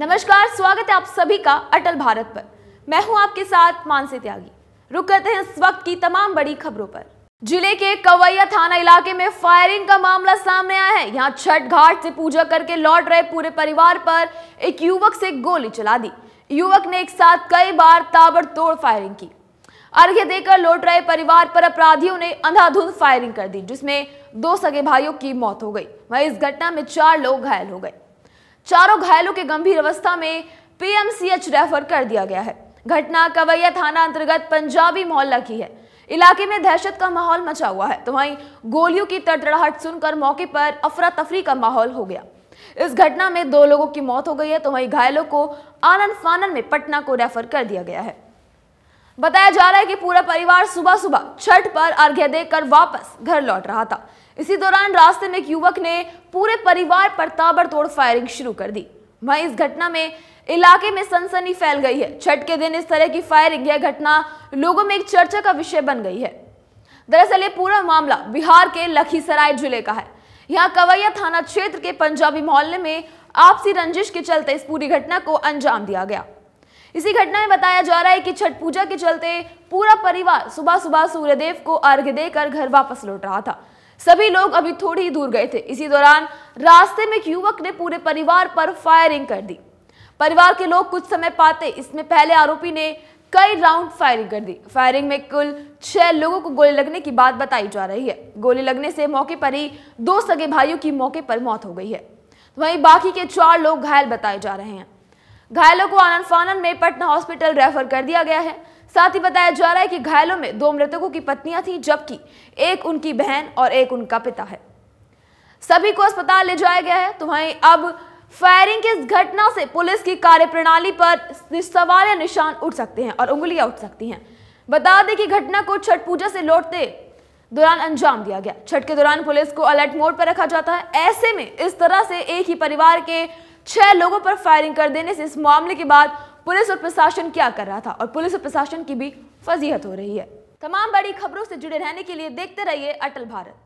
नमस्कार स्वागत है आप सभी का अटल भारत पर मैं हूं आपके साथ मानसी त्यागी रुक करते हैं इस वक्त की तमाम बड़ी खबरों पर जिले के कवैया थाना इलाके में फायरिंग का मामला सामने आया है यहाँ छठ घाट से पूजा करके लौट रहे पूरे परिवार पर एक युवक से गोली चला दी युवक ने एक साथ कई बार ताबड़तोड़ फायरिंग की अर्घ्य देकर लौट रहे परिवार पर अपराधियों ने अंधाधुंध फायरिंग कर दी जिसमें दो सगे भाइयों की मौत हो गई वहीं इस घटना में चार लोग घायल हो गए चारों घायलों के गंभीर अवस्था में पीएमसीएच रेफर कर दिया गया है घटना कवैया थाना अंतर्गत पंजाबी मोहल्ला की है इलाके में दहशत का माहौल मचा हुआ है तो वहीं गोलियों की तड़तड़ाहट सुनकर मौके पर अफरा तफरी का माहौल हो गया इस घटना में दो लोगों की मौत हो गई है तो वहीं घायलों को आनंद फानन में पटना को रेफर कर दिया गया है बताया जा रहा है कि पूरा परिवार सुबह सुबह छठ पर अर्घ्य देकर वापस घर लौट रहा था इसी दौरान रास्ते में एक युवक ने पूरे परिवार पर ताबड़तोड़ फायरिंग शुरू कर दी वहीं इस घटना में इलाके में सनसनी फैल गई है छठ के दिन इस तरह की फायरिंग यह घटना लोगों में एक चर्चा का विषय बन गई है दरअसल ये पूरा मामला बिहार के लखीसराय जिले का है यहाँ कवैया थाना क्षेत्र के पंजाबी मोहल्ले में आपसी रंजिश के चलते इस पूरी घटना को अंजाम दिया गया इसी घटना में बताया जा रहा है कि छठ पूजा के चलते पूरा परिवार सुबह सुबह सूर्यदेव को अर्घ्य देकर घर वापस लौट रहा था सभी लोग अभी थोड़ी ही दूर गए थे इसी दौरान रास्ते में एक युवक ने पूरे परिवार पर फायरिंग कर दी परिवार के लोग कुछ समय पाते इसमें पहले आरोपी ने कई राउंड फायरिंग कर दी फायरिंग में कुल छह लोगों को गोली लगने की बात बताई जा रही है गोली लगने से मौके पर ही दो सगे भाइयों की मौके पर मौत हो गई है वहीं बाकी के चार लोग घायल बताए जा रहे हैं घायलों को आनंद फानंद में पटना हॉस्पिटल रेफर कर दिया गया है साथ ही बताया जा रहा है कि घायलों में दो मृतकों की पत्नियां थीं जबकि एक उनकी बहन और एक उनका पिता है सभी को अस्पताल ले जाया गया है तो वहीं अब फायरिंग की इस घटना से पुलिस की कार्यप्रणाली पर सवाल या निशान उठ सकते हैं और उंगलियां उठ सकती हैं बता दें कि घटना को छठ पूजा से लौटते दौरान अंजाम दिया गया छठ के दौरान पुलिस को अलर्ट मोड पर रखा जाता है ऐसे में इस तरह से एक ही परिवार के छह लोगों पर फायरिंग कर देने से इस मामले के बाद पुलिस और प्रशासन क्या कर रहा था और पुलिस और प्रशासन की भी फजीहत हो रही है तमाम बड़ी खबरों से जुड़े रहने के लिए देखते रहिए अटल भारत